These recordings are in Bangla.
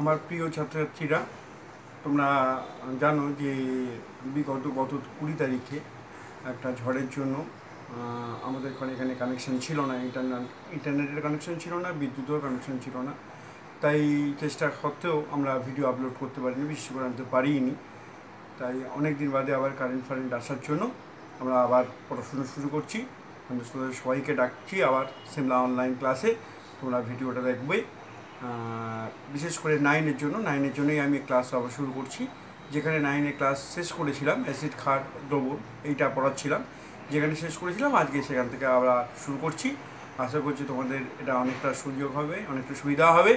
আমার প্রিয় ছাত্রছাত্রীরা তোমরা জানো যে বিগত গত কুড়ি তারিখে একটা ঝড়ের জন্য আমাদের এখানে কানেকশান ছিল না ইন্টারনেট ইন্টারনেটের কানেকশান ছিল না বিদ্যুতের কানেকশান ছিল না তাই চেষ্টা সত্ত্বেও আমরা ভিডিও আপলোড করতে পারিনি বিশেষ করে আনতে পারিনি তাই অনেক দিন বাদে আবার কারেন্ট ফারেন্ট আসার জন্য আমরা আবার পড়াশুনো শুরু করছি সবাইকে ডাকছি আবার সিমলা অনলাইন ক্লাসে তোমরা ভিডিওটা দেখবে বিশেষ করে নাইনের জন্য নাইনের জন্যই আমি ক্লাস আবার শুরু করছি যেখানে নাইনে ক্লাস শেষ করেছিলাম অ্যাসিড খাট দ্রবণ এইটা পড়াচ্ছিলাম যেখানে শেষ করেছিলাম আজকে সেখান থেকে আমরা শুরু করছি আশা করছি তোমাদের এটা অনেকটা সুযোগ হবে অনেকটা সুবিধা হবে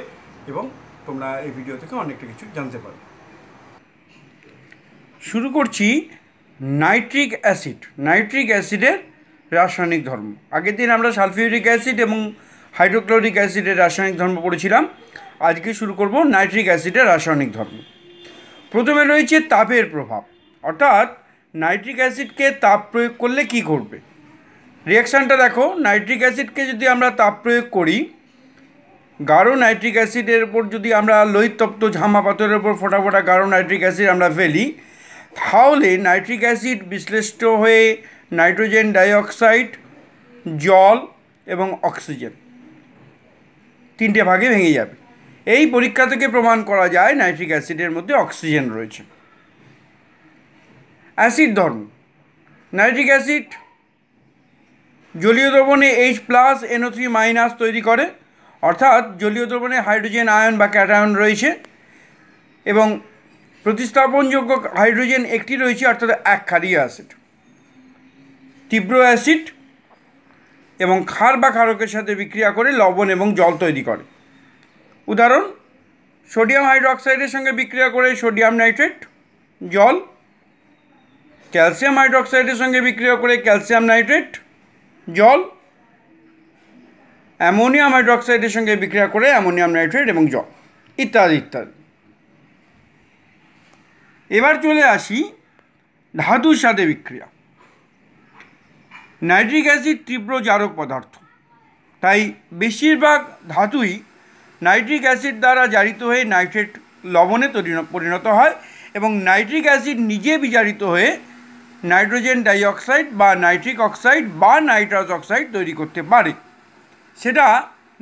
এবং তোমরা এই ভিডিও থেকে অনেকটা কিছু জানতে পারবে শুরু করছি নাইট্রিক অ্যাসিড নাইট্রিক অ্যাসিডের রাসায়নিক ধর্ম আগের দিন আমরা সালফিউরিক অ্যাসিড এবং হাইড্রোক্লোরিক অ্যাসিডের রাসায়নিক ধর্ম পড়েছিলাম আজকে শুরু করব নাইট্রিক অ্যাসিডের রাসায়নিক ধর্ম প্রথমে রয়েছে তাপের প্রভাব অর্থাৎ নাইট্রিক অ্যাসিডকে তাপ প্রয়োগ করলে কি ঘটবে রিয়াকশানটা দেখো নাইট্রিক অ্যাসিডকে যদি আমরা তাপ প্রয়োগ করি গাঢ় নাইট্রিক অ্যাসিডের উপর যদি আমরা লোহিতপ্ত ঝামা পাথরের উপর ফোটাফোটা গাঢ় নাইট্রিক অ্যাসিড আমরা ফেলি তাহলে নাইট্রিক অ্যাসিড বিশ্লিষ্ট হয়ে নাইট্রোজেন ডাইঅক্সাইড জল এবং অক্সিজেন তিনটে ভাগে ভেঙে যাবে এই পরীক্ষা থেকে প্রমাণ করা যায় নাইট্রিক অ্যাসিডের মধ্যে অক্সিজেন রয়েছে অ্যাসিড ধর্ম নাইট্রিক অ্যাসিড জলীয় দ্রবণে H plus NO three minus তৈরি করে অর্থাৎ জলীয় দ্রবণে হাইড্রোজেন আয়ন বা ক্যাটায়ন রয়েছে এবং প্রতিস্থাপনযোগ্য হাইড্রোজেন একটি রয়েছে অর্থাৎ অ্যাক্কারিয়া অ্যাসিড তীব্র অ্যাসিড এবং ক্ষার বা ক্ষারকের সাথে বিক্রিয়া করে লবণ এবং জল তৈরি করে উদাহরণ সোডিয়াম হাইড্রক্সাইডের সঙ্গে বিক্রিয়া করে সোডিয়াম নাইট্রেট জল ক্যালসিয়াম হাইড্রোক্সাইডের সঙ্গে বিক্রিয়া করে ক্যালসিয়াম নাইট্রেট জল অ্যামোনিয়াম হাইড্রোক্সাইডের সঙ্গে বিক্রিয়া করে অ্যামোনিয়াম নাইট্রেট এবং জল ইত্যাদি ইত্যাদি এবার চলে আসি ধাতুর সাথে বিক্রিয়া নাইট্রিক অ্যাসিড তীব্র জারক পদার্থ তাই বেশিরভাগ ধাতুই নাইট্রিক অ্যাসিড দ্বারা জারিত হয়ে নাইট্রেট লবণে পরিণত হয় এবং নাইট্রিক অ্যাসিড নিজে বিজারিত হয়ে নাইট্রোজেন ডাইঅক্সাইড বা নাইট্রিক অক্সাইড বা নাইট্রাস অক্সাইড তৈরি করতে পারে সেটা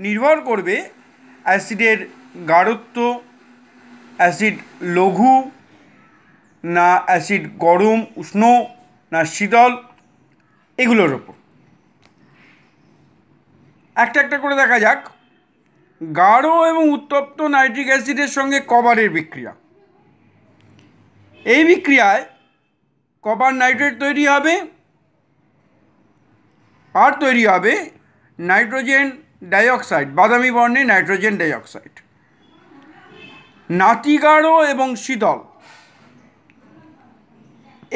নির্ভর করবে অ্যাসিডের গাঢ়ত্ব অ্যাসিড লঘু না অ্যাসিড গরম উষ্ণ না শীতল এগুলোর ওপর একটা একটা করে দেখা যাক গাঢ় এবং উত্তপ্ত নাইট্রিক অ্যাসিডের সঙ্গে কবারের বিক্রিয়া এই বিক্রিয়ায় কবার নাইট্রেট তৈরি হবে আর তৈরি হবে নাইট্রোজেন ডাইঅক্সাইড বাদামি বর্ণে নাইট্রোজেন ডাইঅক্সাইড নাতিগাঢ় এবং শীতল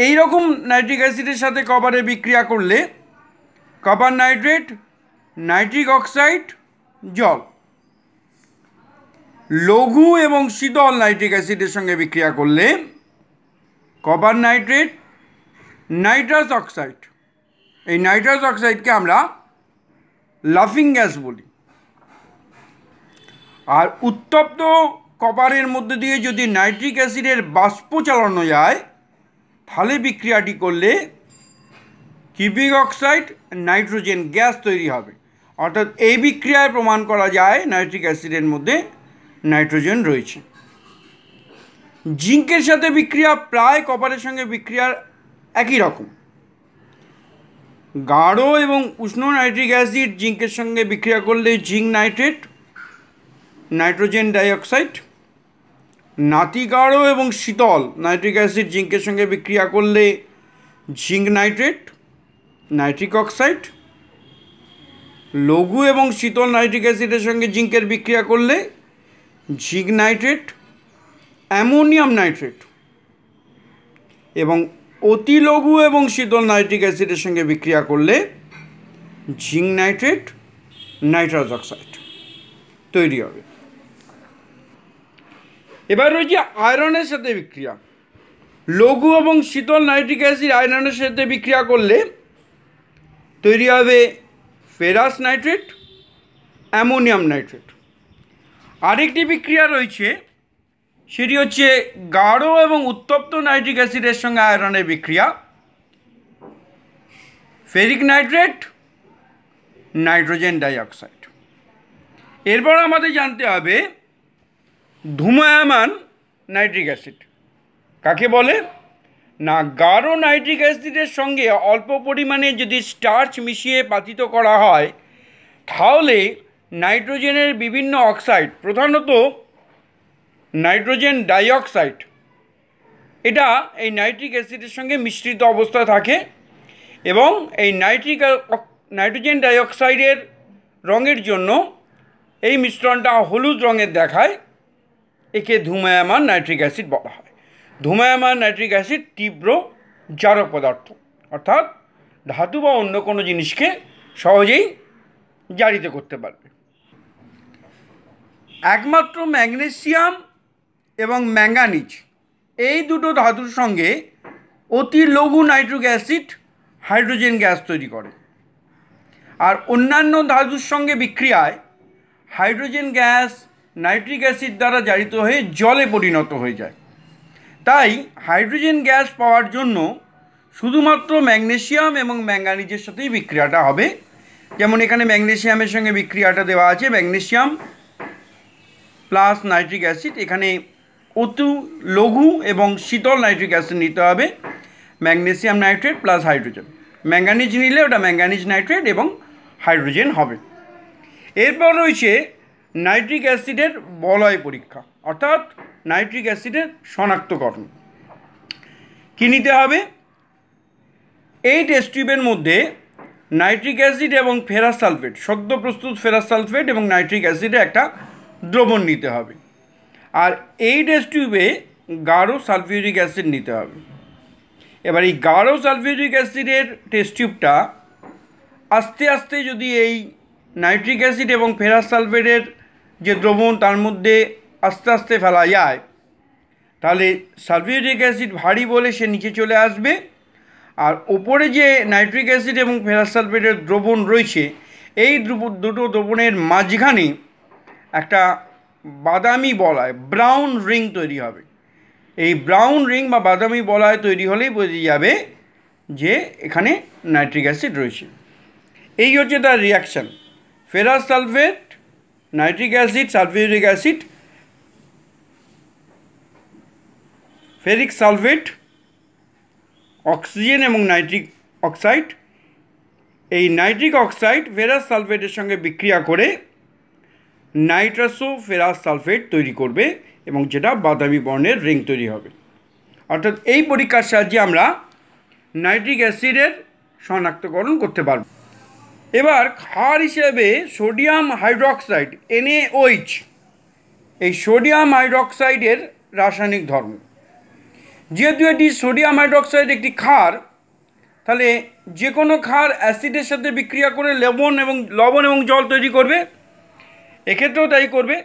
এই রকম নাইট্রিক অ্যাসিডের সাথে কপারে বিক্রিয়া করলে কপার নাইট্রেট নাইট্রিক অক্সাইড জল লঘু এবং শীতল নাইট্রিক অ্যাসিডের সঙ্গে বিক্রিয়া করলে কপার নাইট্রেট নাইট্রাস অক্সাইড এই নাইট্রাস অক্সাইডকে আমরা লাফিং গ্যাস বলি আর উত্তপ্ত কপারের মধ্যে দিয়ে যদি নাইট্রিক অ্যাসিডের বাষ্প চালানো যায় ফলে বিক্রিয়াটি করলে কিপিক অক্সাইড নাইট্রোজেন গ্যাস তৈরি হবে অর্থাৎ এই বিক্রিয়ায় প্রমাণ করা যায় নাইট্রিক অ্যাসিডের মধ্যে নাইট্রোজেন রয়েছে জিঙ্কের সাথে বিক্রিয়া প্রায় কপারের সঙ্গে বিক্রিয়ার একই রকম গাঢ় এবং উষ্ণ নাইট্রিক অ্যাসিড জিঙ্কের সঙ্গে বিক্রিয়া করলে জিঙ্ক নাইট্রেট নাইট্রোজেন ডাইঅক্সাইড নাতিগাঢ় এবং শীতল নাইট্রিক অ্যাসিড জিঙ্কের সঙ্গে বিক্রিয়া করলে জিঙ্ক নাইট্রেট নাইট্রিক অক্সাইড লঘু এবং শীতল নাইট্রিক অ্যাসিডের সঙ্গে জিঙ্কের বিক্রিয়া করলে জিঙ্ক নাইট্রেট অ্যামোনিয়াম নাইট্রেট এবং অতি লঘু এবং শীতল নাইট্রিক অ্যাসিডের সঙ্গে বিক্রিয়া করলে জিঙ্ক নাইট্রেট নাইট্রাস অক্সাইড তৈরি হবে এবার রয়েছে আয়রনের সাথে বিক্রিয়া লঘু এবং শীতল নাইট্রিক অ্যাসিড আয়রনের সাথে বিক্রিয়া করলে তৈরি হবে ফেরাস নাইট্রেট অ্যামোনিয়াম নাইট্রেট আরেকটি বিক্রিয়া রয়েছে সেটি হচ্ছে গাঢ় এবং উত্তপ্ত নাইট্রিক অ্যাসিডের সঙ্গে আয়রনের বিক্রিয়া ফেরিক নাইট্রেট নাইট্রোজেন ডাইঅক্সাইড এরপর আমাদের জানতে হবে ধুমায়ামান নাইট্রিক অ্যাসিড কাকে বলে না গাঢ় নাইট্রিক অ্যাসিডের সঙ্গে অল্প পরিমাণে যদি স্টার্চ মিশিয়ে পাতিত করা হয় তাহলে নাইট্রোজেনের বিভিন্ন অক্সাইড প্রধানত নাইট্রোজেন ডাইঅক্সাইড এটা এই নাইট্রিক অ্যাসিডের সঙ্গে মিশ্রিত অবস্থা থাকে এবং এই নাইট্রিক নাইট্রোজেন ডাইঅক্সাইডের রঙের জন্য এই মিশ্রণটা হলুদ রঙের দেখায় একে ধুমায়ামান নাইট্রিক অ্যাসিড বলা হয় ধুমায়ামান নাইট্রিক অ্যাসিড তীব্র জারক পদার্থ অর্থাৎ ধাতু বা অন্য কোনো জিনিসকে সহজেই জারিত করতে পারবে একমাত্র ম্যাগনেসিয়াম এবং ম্যাঙ্গানিজ এই দুটো ধাতুর সঙ্গে অতি লঘু নাইট্রিক অ্যাসিড হাইড্রোজেন গ্যাস তৈরি করে আর অন্যান্য ধাতুর সঙ্গে বিক্রিয়ায় হাইড্রোজেন গ্যাস নাইট্রিক অ্যাসিড দ্বারা জারিত হয়ে জলে পরিণত হয়ে যায় তাই হাইড্রোজেন গ্যাস পাওয়ার জন্য শুধুমাত্র ম্যাগনেশিয়াম এবং ম্যাঙ্গানিজের সাথেই বিক্রিয়াটা হবে যেমন এখানে ম্যাগনেশিয়ামের সঙ্গে বিক্রিয়াটা দেওয়া আছে ম্যাগনেশিয়াম প্লাস নাইট্রিক অ্যাসিড এখানে অতু লঘু এবং শীতল নাইট্রিক অ্যাসিড নিতে হবে magnesium nitrate plus hydrogen manganese নিলে ওটা ম্যাঙ্গানিজ নাইট্রেট এবং হাইড্রোজেন হবে এরপর রয়েছে নাইট্রিক অ্যাসিডের বলয় পরীক্ষা অর্থাৎ নাইট্রিক অ্যাসিডের শনাক্তকরণ কী নিতে হবে এই টেস্ট টিউবের মধ্যে নাইট্রিক অ্যাসিড এবং ফেরাস সালফেট সদ্য প্রস্তুত ফেরাস সালফেট এবং নাইট্রিক অ্যাসিডে একটা দ্রবণ নিতে হবে আর এই টেস্ট টিউবে গাঢ় সালফিউরিক অ্যাসিড নিতে হবে এবার এই গাঢ় সালফিউরিক অ্যাসিডের টেস্ট টিউবটা আস্তে আস্তে যদি এই নাইট্রিক অ্যাসিড এবং ফেরাস সালফেটের যে দ্রবণ তার মধ্যে আস্তে আস্তে ফেলা যায় তাহলে সালফিউরিক অ্যাসিড ভারী বলে সে নিচে চলে আসবে আর ওপরে যে নাইট্রিক অ্যাসিড এবং ফেরাস সালফেটের দ্রবণ রয়েছে এই দুটো দ্রবণের মাঝখানে একটা বাদামি বলায় ব্রাউন রিং তৈরি হবে এই ব্রাউন রিং বা বাদামি বলায় তৈরি হলেই বোঝা যাবে যে এখানে নাইট্রিক অ্যাসিড রয়েছে এই হচ্ছে তার reaction ferrous sulphate nitric acid sulphuric acid ferric sulphate oxygen এবং নাইট্রিক অক্সাইড এই নাইট্রিক অক্সাইড ফেরাস সালফেটের সঙ্গে বিক্রিয়া করে নাইট্রাসো ফেরাস সালফেট তৈরি করবে এবং যেটা বাদামি বর্ণের রিং তৈরি হবে অর্থাৎ এই পরীক্ষার সাহায্যে আমরা নাইট্রিক অ্যাসিডের শনাক্তকরণ করতে পারবো এবার ক্ষার হিসেবে সোডিয়াম হাইড্রক্সাইড এনএইচ এই সোডিয়াম হাইড্রক্সাইডের রাসায়নিক ধর্ম যেহেতু এটি সোডিয়াম হাইড্রক্সাইড একটি ক্ষার তাহলে যে কোনো ক্ষার অ্যাসিডের সাথে বিক্রিয়া করে লবণ এবং লবণ এবং জল তৈরি করবে এক্ষেত্রেও তাই করবে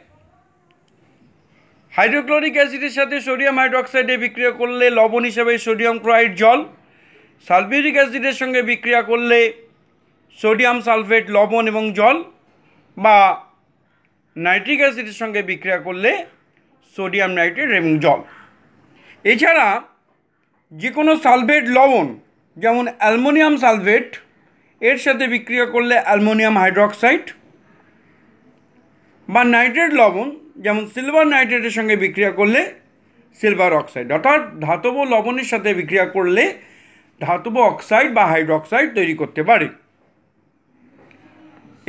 হাইড্রোক্লোরিক অ্যাসিডের সাথে সোডিয়াম হাইড্রক্সাইডে বিক্রিয়া করলে লবণ হিসাবে সোডিয়াম ক্লোরাইড জল সালফিউরিক অ্যাসিডের সঙ্গে বিক্রিয়া করলে সোডিয়াম সালফেট লবণ এবং জল বা নাইট্রিক অ্যাসিডের সঙ্গে বিক্রিয়া করলে সোডিয়াম নাইট্রেট এবং জল এছাড়া যে কোনো সালফেট লবণ যেমন অ্যালমোনিয়াম সালফেট এর সাথে বিক্রিয়া করলে অ্যালমোনিয়াম হাইড্রক্সাইড বা নাইট্রেট লবণ যেমন সিলভার নাইট্রেটের সঙ্গে বিক্রিয়া করলে সিলভার অক্সাইড অর্থাৎ ধাতব লবণের সাথে বিক্রিয়া করলে ধাতব অক্সাইড বা হাইড্রক্সাইড তৈরি করতে পারে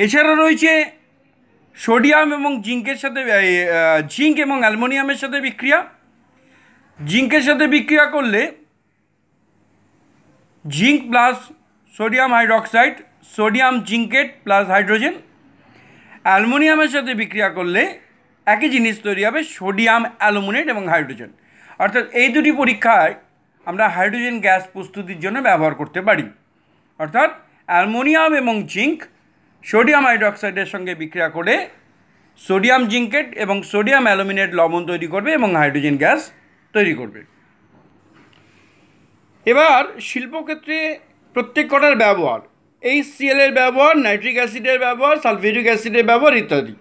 এছাড়া রয়েছে সোডিয়াম এবং জিঙ্কের সাথে জিঙ্ক এবং অ্যালমোনিয়ামের সাথে বিক্রিয়া জিঙ্কের সাথে বিক্রিয়া করলে zinc plus sodium hydroxide sodium zincate plus hydrogen অ্যালমোনিয়ামের সাথে বিক্রিয়া করলে একই জিনিস তৈরি হবে সোডিয়াম অ্যালুমিনেট এবং হাইড্রোজেন অর্থাৎ এই দুটি পরীক্ষায় আমরা হাইড্রোজেন গ্যাস প্রস্তুতির জন্য ব্যবহার করতে পারি অর্থাৎ অ্যালমোনিয়াম এবং জিঙ্ক সোডিয়াম হাইড্রক্সাইডের সঙ্গে বিক্রিয়া করে সোডিয়াম জিঙ্কেট এবং সোডিয়াম অ্যালুমিনেট লবণ তৈরি করবে এবং হাইড্রোজেন গ্যাস তৈরি করবে এবার শিল্পক্ষেত্রে প্রত্যেক কটার ব্যবহার এই সিএলের ব্যবহার নাইট্রিক অ্যাসিডের ব্যবহার সালফিউরিক অ্যাসিডের ব্যবহার ইত্যাদি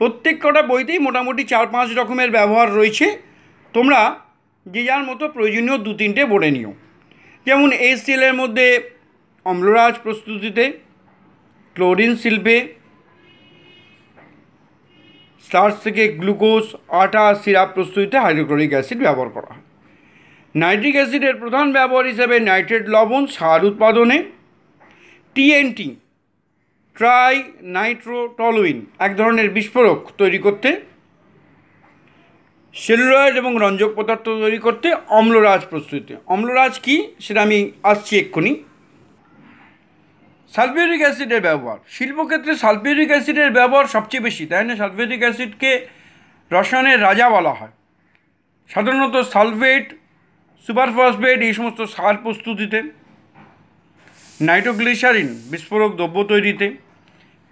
প্রত্যেক কটা বইতেই মোটামুটি চার পাঁচ রকমের ব্যবহার রয়েছে তোমরা যে যার মতো প্রয়োজনীয় দু তিনটে পড়ে নিও যেমন এই সিএলের মধ্যে অম্লরাজ প্রস্তুতিতে ক্লোরিন শিল্পে স্টার্চ থেকে গ্লুকোজ আটা সিরাপ প্রস্তুতিতে হাইড্রোক্লোরিক অ্যাসিড ব্যবহার করা হয় নাইট্রিক অ্যাসিডের প্রধান ব্যবহার হিসেবে নাইট্রেট লবণ সার উৎপাদনে টিএনটি ট্রাই নাইট্রোটলোইন এক ধরনের বিস্ফোরক তৈরি করতে সেলুলয়েড এবং রঞ্জক পদার্থ তৈরি করতে অম্লরাজ প্রস্তুতি অম্লরাজ কি সেটা আমি আসছি এক্ষুনি সালফিউরিক অ্যাসিডের ব্যবহার শিল্পক্ষেত্রে সালফিউরিক অ্যাসিডের ব্যবহার সবচেয়ে বেশি তাই না সালফিউরিক অ্যাসিডকে রসায়নের রাজা বলা হয় সাধারণত সালফেট সুপারফসফেট এই সমস্ত সার প্রস্তুতিতে নাইট্রোগ্লিসারিন বিস্ফোরক দ্রব্য তৈরিতে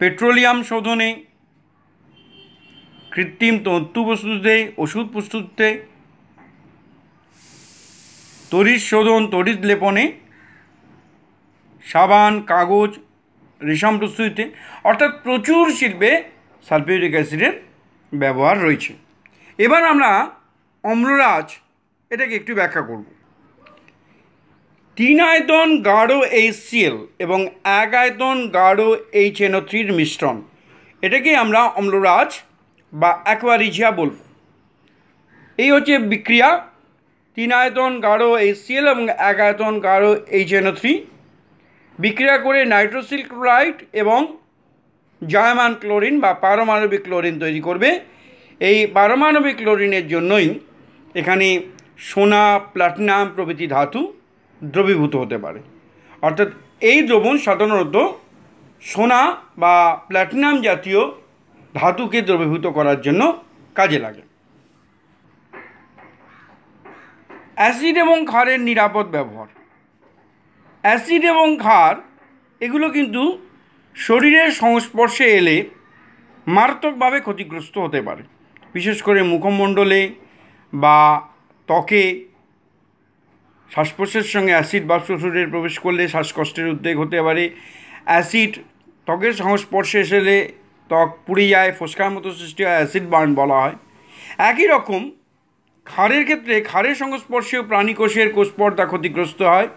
পেট্রোলিয়াম শোধনে কৃত্রিম তন্তু প্রস্তুতিতে ওষুধ প্রস্তুতিতে তরিত শোধন তরিত লেপনে সাবান কাগজ রেশম প্রস্তুতিতে অর্থাৎ প্রচুর শিল্পে সালফিউরিক অ্যাসিডের ব্যবহার রয়েছে এবার আমরা অম্লরাজ এটাকে একটু ব্যাখ্যা করব তিন আয়তন গাঢ় এইচসিএল এবং এক আয়তন গাঢ় এইচ এনও থ্রির মিশ্রণ এটাকে আমরা অম্লরাজ বা অ্যাকোয়ারিজিয়া বলব এই হচ্ছে বিক্রিয়া তিন আয়তন গাঢ় এইচসিএল এবং এক আয়তন গাঢ় এইচ এনও থ্রি বিক্রিয়া করে নাইট্রোসিল ক্লোরাইড এবং জায়মান ক্লোরিন বা পারমাণবিক ক্লোরিন তৈরি করবে এই পারমাণবিক ক্লোরিনের জন্যই এখানে সোনা প্লাটিনাম প্রভৃতি ধাতু দ্রবীভূত হতে পারে অর্থাৎ এই দ্রবণ সাধারণত সোনা বা প্ল্যাটিনাম জাতীয় ধাতুকে দ্রবীভূত করার জন্য কাজে লাগে অ্যাসিড এবং ক্ষারের নিরাপদ ব্যবহার অ্যাসিড এবং ক্ষার এগুলো কিন্তু শরীরের সংস্পর্শে এলে মারাত্মকভাবে ক্ষতিগ্রস্ত হতে পারে বিশেষ করে মুখমণ্ডলে বা ত্বকে শ্বাসপ্রশ্বাসের সঙ্গে অ্যাসিড বা শরীরে প্রবেশ করলে শ্বাসকষ্টের উদ্বেগ হতে পারে অ্যাসিড ত্বকের সংস্পর্শে এসেলে ত্বক পুড়ে যায় ফোসকার মতো সৃষ্টি হয় অ্যাসিড বার্ন বলা হয় একই রকম ক্ষারের ক্ষেত্রে ক্ষারের সংস্পর্শেও প্রাণী কোষের কোষপর্দা ক্ষতিগ্রস্ত হয়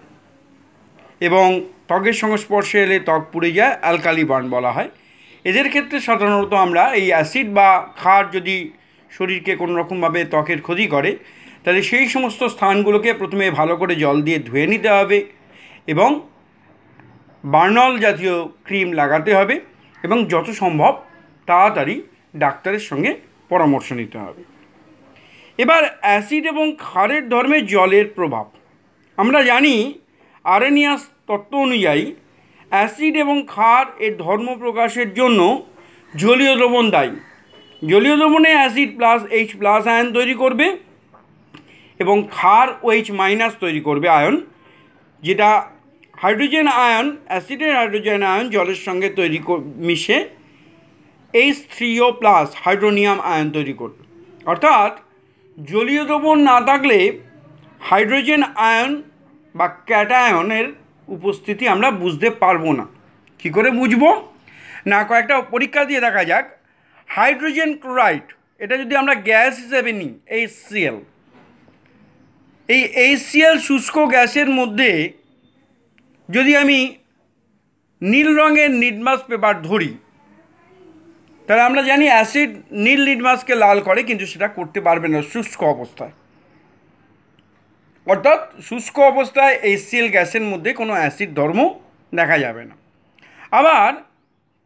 এবং ত্বকের সংস্পর্শে এলে ত্বক পুড়ে যায় অ্যালকালি বার্ন বলা হয় এদের ক্ষেত্রে সাধারণত আমরা এই অ্যাসিড বা ক্ষার যদি শরীরকে কোনো রকমভাবে ত্বকের ক্ষতি করে তাহলে সেই সমস্ত স্থানগুলোকে প্রথমে ভালো করে জল দিয়ে ধুয়ে নিতে হবে এবং বার্নল জাতীয় ক্রিম লাগাতে হবে এবং যত সম্ভব তাড়াতাড়ি ডাক্তারের সঙ্গে পরামর্শ নিতে হবে এবার অ্যাসিড এবং ক্ষারের ধর্মে জলের প্রভাব আমরা জানি আরেনিয়াস তত্ত্ব অনুযায়ী অ্যাসিড এবং ক্ষার এর ধর্ম প্রকাশের জন্য জলীয় দ্রবণ দায়ী জলীয় দ্রবণে acid plus H plus ion তৈরি করবে এবং ক্ষার ও এইচ মাইনাস তৈরি করবে আয়ন যেটা হাইড্রোজেন আয়ন অ্যাসিডের হাইড্রোজেন আয়ন জলের সঙ্গে তৈরি মিশে H three O plus hydronium ion তৈরি করবে অর্থাৎ জলীয় দ্রবণ না থাকলে হাইড্রোজেন আয়ন বা ক্যাটায়নের উপস্থিতি আমরা বুঝতে পারবো না কি করে বুঝবো না কয়েকটা পরীক্ষা দিয়ে দেখা যাক হাইড্রোজেন ক্লোরাইড এটা যদি আমরা গ্যাস হিসেবে নিই এইচসিএল এই এইচসিএল শুষ্ক গ্যাসের মধ্যে যদি আমি নীল রঙের নিডমাস পেপার ধরি তাহলে আমরা জানি অ্যাসিড নীল নিডমাসকে লাল করে কিন্তু সেটা করতে পারবে না শুষ্ক অবস্থায় অর্থাৎ শুষ্ক অবস্থায় এই সিল গ্যাসের মধ্যে কোনো অ্যাসিড ধর্ম দেখা যাবে না আবার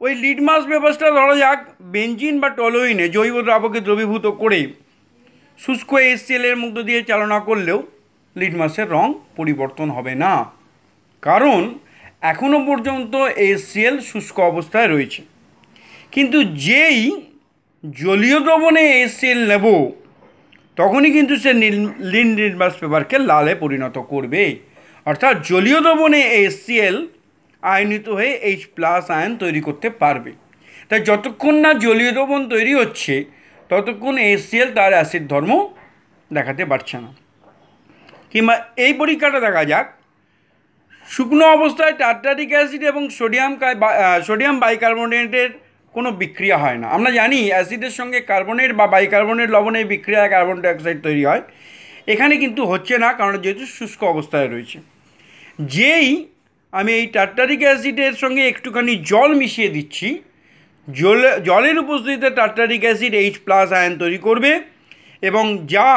ওই লিডমাস ব্যবস্থা ধরা যাক বেঞ্জিন বা টলোইনে জৈব দ্রাবকে দ্রবীভূত করে শুষ্ক এসিএলের মধ্য দিয়ে চালনা করলেও লিডমাসের রং পরিবর্তন হবে না কারণ এখনও পর্যন্ত সিএল শুষ্ক অবস্থায় রয়েছে কিন্তু যেই জলীয় দ্রবণে এসিএল নেব তখনই কিন্তু সে নীল লিন নির্মাস পেপারকে লালে পরিণত করবে অর্থাৎ জলীয় দ্রবণে এসসিএল আয়নিত হয়ে এইচ প্লাস আয়ন তৈরি করতে পারবে তাই যতক্ষণ না জলীয় দ্রবণ তৈরি হচ্ছে ততক্ষণ এসসিএল তার অ্যাসিড ধর্ম দেখাতে পারছে না কিংবা এই পরীক্ষাটা দেখা যাক শুকনো অবস্থায় টাটারিক অ্যাসিড এবং সোডিয়াম সোডিয়াম বাইকার্বনেটের কোনো বিক্রিয়া হয় না আমরা জানি অ্যাসিডের সঙ্গে কার্বনের বা বাইকার্বনের লবণের বিক্রিয়ায় কার্বন ডাইঅক্সাইড তৈরি হয় এখানে কিন্তু হচ্ছে না কারণ যেহেতু শুষ্ক অবস্থায় রয়েছে যেই আমি এই টার্টারিক অ্যাসিডের সঙ্গে একটুখানি জল মিশিয়ে দিচ্ছি জল জলের উপস্থিতিতে tartaric acid H plus ion তৈরি করবে এবং যা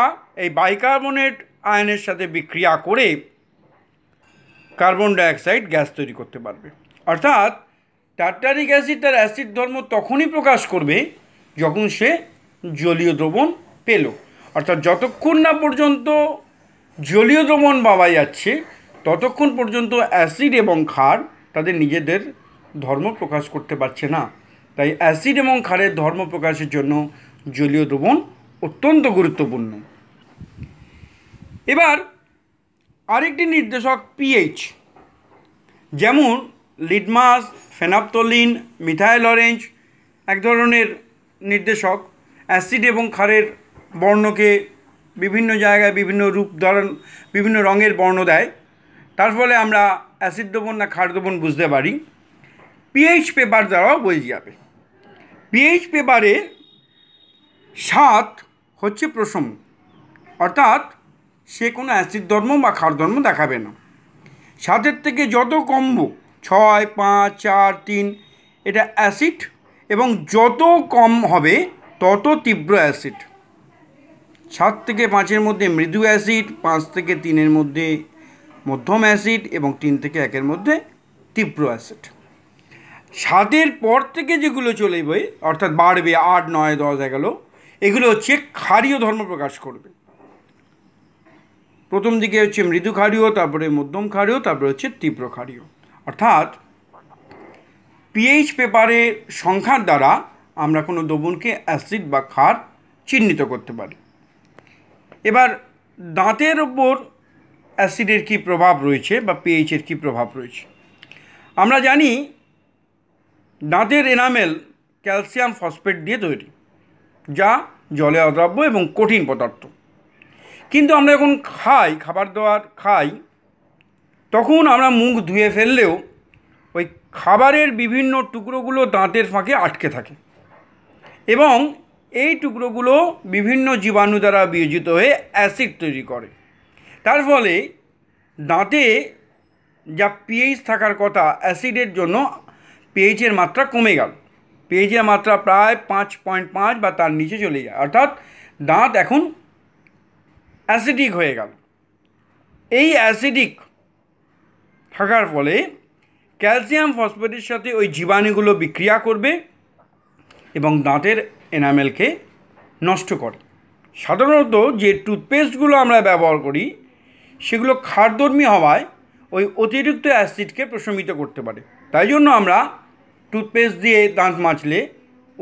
এই বাইকার্বনেট আয়নের সাথে বিক্রিয়া করে কার্বন ডাইঅক্সাইড গ্যাস তৈরি করতে পারবে অর্থাৎ টার্টারিক অ্যাসিড তার অ্যাসিড ধর্ম তখনই প্রকাশ করবে যখন সে জলীয় দ্রবণ পেল অর্থাৎ যতক্ষণ না পর্যন্ত জলীয় দ্রবণ পাওয়া যাচ্ছে ততক্ষণ পর্যন্ত অ্যাসিড এবং ক্ষার তাদের নিজেদের ধর্ম প্রকাশ করতে পারছে না তাই অ্যাসিড এবং ক্ষারের ধর্ম প্রকাশের জন্য জলীয় দ্রবণ অত্যন্ত গুরুত্বপূর্ণ এবার আরেকটি নির্দেশক পিএইচ যেমন লিডমাস ফেনাপ্তলিন মিথাইল অরেঞ্জ এক ধরনের নির্দেশক অ্যাসিড এবং ক্ষারের বর্ণকে বিভিন্ন জায়গায় বিভিন্ন রূপ ধরন বিভিন্ন রঙের বর্ণ দেয় তার ফলে আমরা অ্যাসিড দ্রবণ না ক্ষার দ্রবণ বুঝতে পারি পিএইচ পেপার দ্বারাও বোঝা যাবে পিএইচ পেপারে সাত হচ্ছে প্রসম অর্থাৎ সে কোনো অ্যাসিড ধর্ম বা ক্ষার ধর্ম দেখাবে না সাতের থেকে যত কমব ছয় পাঁচ চার তিন এটা অ্যাসিড এবং যত কম হবে তত তীব্র অ্যাসিড সাত থেকে পাঁচের মধ্যে মৃদু অ্যাসিড পাঁচ থেকে তিনের মধ্যে মধ্যম অ্যাসিড এবং তিন থেকে একের মধ্যে তীব্র অ্যাসিড সাতের পর থেকে যেগুলো চলে যাবে অর্থাৎ বাড়বে আট নয় দশ এগারো এগুলো হচ্ছে ক্ষারীয় ধর্ম প্রকাশ করবে প্রথম দিকে হচ্ছে মৃদু ক্ষারীয় তারপরে মধ্যম ক্ষারীয় তারপরে হচ্ছে তীব্র ক্ষারীয় অর্থাৎ পিএইচ পেপারের সংখ্যার দ্বারা আমরা কোনো দ্রবণকে অ্যাসিড বা ক্ষার চিহ্নিত করতে পারি এবার দাঁতের ওপর অ্যাসিডের কী প্রভাব রয়েছে বা পিএইচের কী প্রভাব রয়েছে আমরা জানি দাঁতের এনামেল ক্যালসিয়াম ফসফেট দিয়ে তৈরি যা জলে অদ্রাব্য এবং কঠিন পদার্থ কিন্তু আমরা যখন খাই খাবার দাবার খাই তখন আমরা মুখ ধুয়ে ফেললেও ওই খাবারের বিভিন্ন টুকরোগুলো দাঁতের ফাঁকে আটকে থাকে এবং এই টুকরোগুলো বিভিন্ন জীবাণু দ্বারা বিয়োজিত হয়ে অ্যাসিড তৈরি করে তার ফলে দাঁতে যা পিএইচ থাকার কথা অ্যাসিডের জন্য পিএইচের মাত্রা কমে গেল পিএইচের মাত্রা প্রায় পাঁচ পয়েন্ট পাঁচ বা তার নিচে চলে যায় অর্থাৎ দাঁত এখন অ্যাসিডিক হয়ে গেল এই অ্যাসিডিক থাকার ফলে ক্যালসিয়াম ফসফেটের সাথে ওই জীবাণুগুলো বিক্রিয়া করবে এবং দাঁতের এনামেলকে নষ্ট করে সাধারণত যে টুথপেস্টগুলো আমরা ব্যবহার করি সেগুলো ক্ষারধর্মী হওয়ায় ওই অতিরিক্ত অ্যাসিডকে প্রশমিত করতে পারে তাই জন্য আমরা টুথপেস্ট দিয়ে দাঁত মাজলে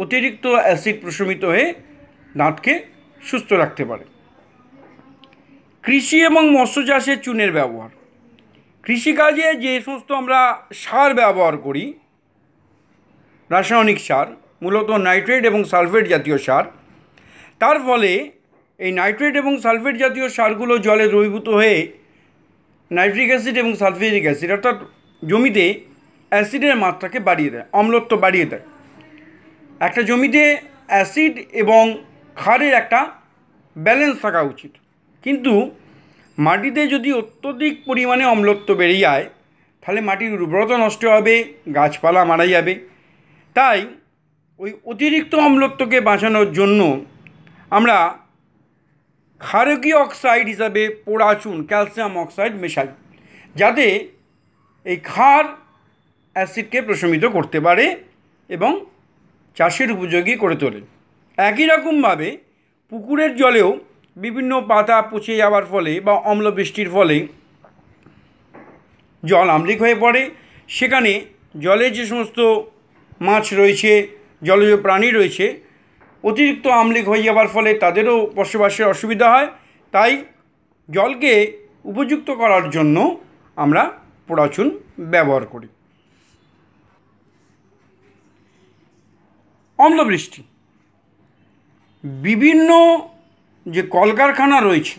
অতিরিক্ত অ্যাসিড প্রশমিত হয়ে দাঁতকে সুস্থ রাখতে পারে কৃষি এবং মৎস্য চাষে চুনের ব্যবহার কৃষিকাজে যে সমস্ত আমরা সার ব্যবহার করি রাসায়নিক সার মূলত নাইট্রেট এবং সালফেট জাতীয় সার তার ফলে এই নাইট্রেট এবং সালফেট জাতীয় সারগুলো জলে দ্রবীভূত হয়ে নাইট্রিক অ্যাসিড এবং সালফেটিক অ্যাসিড অর্থাৎ জমিতে অ্যাসিডের মাত্রাকে বাড়িয়ে দেয় অম্লত্ব বাড়িয়ে দেয় একটা জমিতে অ্যাসিড এবং ক্ষারের একটা ব্যালেন্স থাকা উচিত কিন্তু মাটিতে যদি অত্যধিক পরিমাণে অম্লত্ব বেরিয়ে যায় তাহলে মাটির উর্বরতা নষ্ট হবে গাছপালা মারা যাবে তাই ওই অতিরিক্ত অম্লত্বকে বাঁচানোর জন্য আমরা ক্ষারকীয় অক্সাইড হিসাবে পোড়াচুন ক্যালসিয়াম অক্সাইড মেশাই যাতে এই ক্ষার অ্যাসিডকে প্রশমিত করতে পারে এবং চাষের উপযোগী করে তোলে একই রকমভাবে পুকুরের জলেও বিভিন্ন পাতা পচে যাওয়ার ফলে বা অম্লবৃষ্টির ফলে জল আমলিক হয়ে পড়ে সেখানে জলে যে সমস্ত মাছ রয়েছে জলজ প্রাণী রয়েছে অতিরিক্ত আমলিক হয়ে যাওয়ার ফলে তাদেরও বসবাসের অসুবিধা হয় তাই জলকে উপযুক্ত করার জন্য আমরা পোড়াচুন ব্যবহার করি অম্লবৃষ্টি বিভিন্ন যে কলকারখানা রয়েছে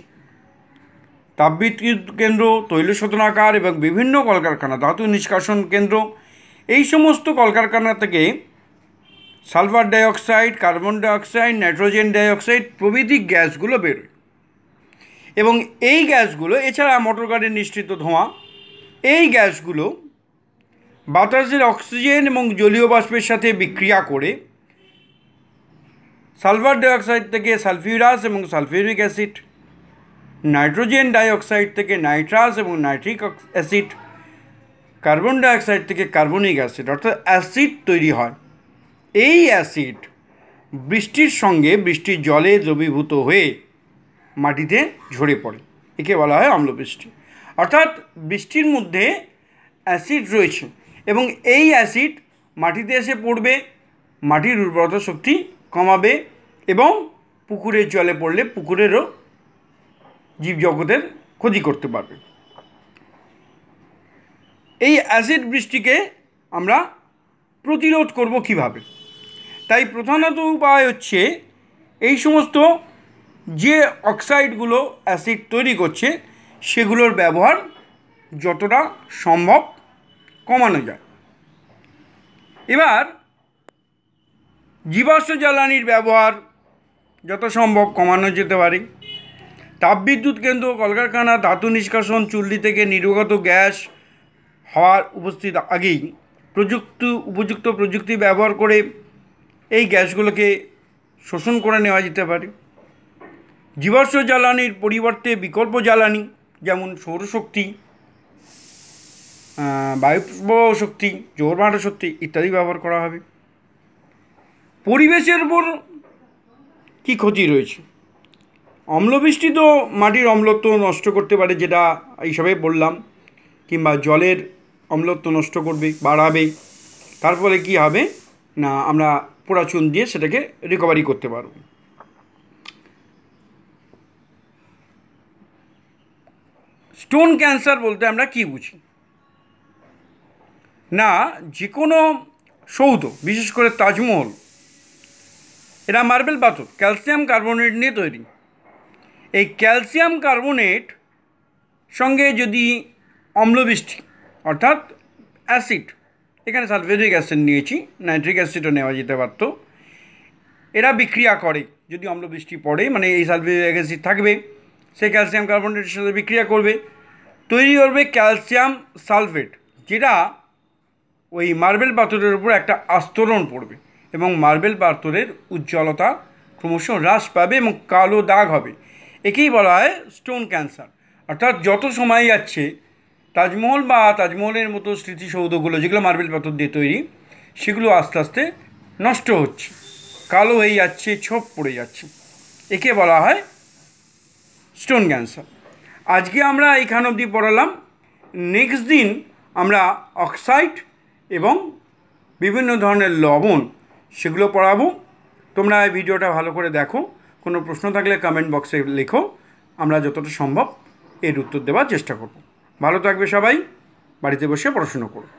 তাপবিদ্যুৎ কেন্দ্র তৈল শোধনাকার এবং বিভিন্ন কলকারখানা ধাতু নিষ্কাশন কেন্দ্র এই সমস্ত কলকারখানা থেকে sulphur dioxide carbon dioxide nitrogen dioxide প্রভৃতি গ্যাসগুলো বেরোয় এবং এই গ্যাসগুলো এছাড়া মোটর গাড়ির নিশ্চিত ধোঁয়া এই গ্যাসগুলো বাতাসের অক্সিজেন এবং জলীয় বাষ্পের সাথে বিক্রিয়া করে সালফার ডাইঅক্সাইড থেকে সালফিউরাস এবং সালফিউরিক অ্যাসিড নাইট্রোজেন ডাইঅক্সাইড থেকে নাইট্রাস এবং নাইট্রিক অ্যাসিড কার্বন ডাইঅক্সাইড থেকে কার্বনিক অ্যাসিড অর্থাৎ অ্যাসিড তৈরি হয় এই অ্যাসিড বৃষ্টির সঙ্গে বৃষ্টির জলে দ্রবীভূত হয়ে মাটিতে ঝরে পড়ে একে বলা হয় অম্লবৃষ্টি অর্থাৎ বৃষ্টির মধ্যে অ্যাসিড রয়েছে এবং এই অ্যাসিড মাটিতে এসে পড়বে মাটির উর্বরতা শক্তি কমাবে এবং পুকুরের জলে পড়লে পুকুরেরও জীবজগতের ক্ষতি করতে পারবে এই অ্যাসিড বৃষ্টিকে আমরা প্রতিরোধ করব কিভাবে তাই প্রধানত উপায় হচ্ছে এই সমস্ত যে অক্সাইডগুলো অ্যাসিড তৈরি করছে সেগুলোর ব্যবহার যতটা সম্ভব কমানো যায় এবার জীবাশ্ম জ্বালানির ব্যবহার যত সম্ভব কমানো যেতে পারে তাপবিদ্যুৎ কেন্দ্র কলকারখানা ধাতু নিষ্কাশন চুল্লি থেকে নির্গত গ্যাস হওয়ার উপস্থিত আগেই প্রযুক্তি উপযুক্ত প্রযুক্তি ব্যবহার করে এই গ্যাসগুলোকে শোষণ করে নেওয়া যেতে পারে জীবাশ্ম জ্বালানির পরিবর্তে বিকল্প জ্বালানি যেমন সৌরশক্তি বায়ুপ্রবাহ শক্তি জোর শক্তি ইত্যাদি ব্যবহার করা হবে পরিবেশের উপর কি ক্ষতি রয়েছে অম্লবৃষ্টি তো মাটির অম্লত্ব নষ্ট করতে পারে যেটা এইসবে বললাম কিংবা জলের অম্লত্ব নষ্ট করবে বাড়াবে তার ফলে কী হবে না আমরা পোড়াচুন দিয়ে সেটাকে রিকভারি করতে পারব স্টোন ক্যান্সার বলতে আমরা কি বুঝি না যে কোনো সৌধ বিশেষ করে তাজমহল এরা মার্বেল পাথর ক্যালসিয়াম কার্বোনেট নিয়ে তৈরি এই ক্যালসিয়াম কার্বোনেট সঙ্গে যদি অম্লবৃষ্টি অর্থাৎ অ্যাসিড এখানে সালফেরিক অ্যাসিড নিয়েছি নাইট্রিক অ্যাসিডও নেওয়া যেতে পারতো এরা বিক্রিয়া করে যদি অম্লবৃষ্টি পড়ে মানে এই সালফেরিক অ্যাসিড থাকবে সে ক্যালসিয়াম কার্বনেটের সাথে বিক্রিয়া করবে তৈরি করবে ক্যালসিয়াম সালফেট যেটা ওই মার্বেল পাথরের উপর একটা আস্তরণ পড়বে এবং মার্বেল পাথরের উজ্জ্বলতা ক্রমশ হ্রাস পাবে এবং কালো দাগ হবে একেই বলা হয় স্টোন ক্যান্সার অর্থাৎ যত সময় যাচ্ছে তাজমহল বা তাজমহলের মতো স্মৃতিসৌধগুলো যেগুলো মার্বেল পাথর দিয়ে তৈরি সেগুলো আস্তে আস্তে নষ্ট হচ্ছে কালো হয়ে যাচ্ছে ছোপ পড়ে যাচ্ছে একে বলা হয় স্টোন ক্যান্সার আজকে আমরা এইখান অবধি পড়ালাম নেক্সট দিন আমরা অক্সাইড এবং বিভিন্ন ধরনের লবণ সেগুলো পড়াবো তোমরা এই ভিডিওটা ভালো করে দেখো কোনো প্রশ্ন থাকলে কমেন্ট বক্সে লেখো আমরা যতটা সম্ভব এর উত্তর দেওয়ার চেষ্টা করব ভালো থাকবে সবাই বাড়িতে বসে পড়াশুনো করো